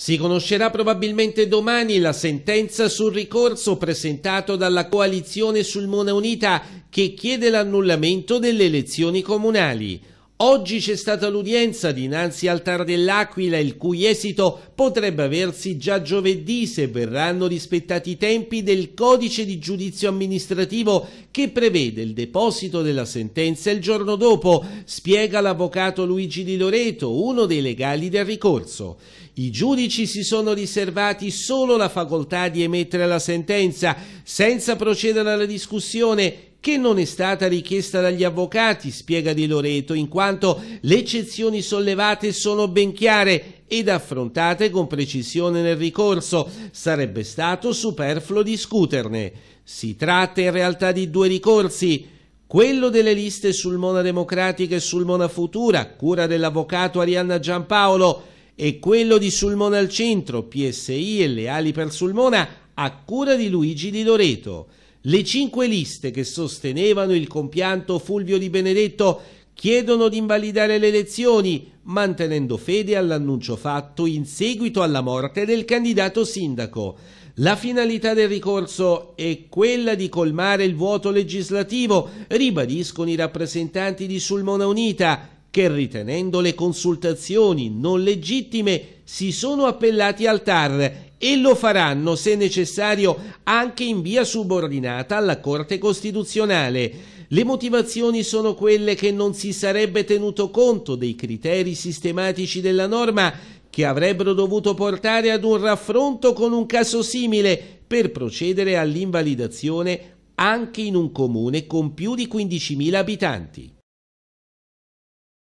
Si conoscerà probabilmente domani la sentenza sul ricorso presentato dalla coalizione Sulmona Unita che chiede l'annullamento delle elezioni comunali. Oggi c'è stata l'udienza dinanzi al Tar dell'Aquila, il cui esito potrebbe aversi già giovedì se verranno rispettati i tempi del codice di giudizio amministrativo che prevede il deposito della sentenza il giorno dopo, spiega l'avvocato Luigi Di Loreto, uno dei legali del ricorso. I giudici si sono riservati solo la facoltà di emettere la sentenza, senza procedere alla discussione che non è stata richiesta dagli avvocati, spiega Di Loreto, in quanto le eccezioni sollevate sono ben chiare ed affrontate con precisione nel ricorso. Sarebbe stato superfluo discuterne. Si tratta in realtà di due ricorsi. Quello delle liste sul Mona Democratica e sul Mona Futura, cura dell'avvocato Arianna Giampaolo, e quello di Sulmona al Centro, PSI e le ali per Sulmona, a cura di Luigi Di Loreto. Le cinque liste che sostenevano il compianto Fulvio Di Benedetto chiedono di invalidare le elezioni, mantenendo fede all'annuncio fatto in seguito alla morte del candidato sindaco. La finalità del ricorso è quella di colmare il vuoto legislativo, ribadiscono i rappresentanti di Sulmona Unita, che ritenendo le consultazioni non legittime si sono appellati al TAR e lo faranno, se necessario, anche in via subordinata alla Corte Costituzionale. Le motivazioni sono quelle che non si sarebbe tenuto conto dei criteri sistematici della norma che avrebbero dovuto portare ad un raffronto con un caso simile per procedere all'invalidazione anche in un comune con più di 15.000 abitanti.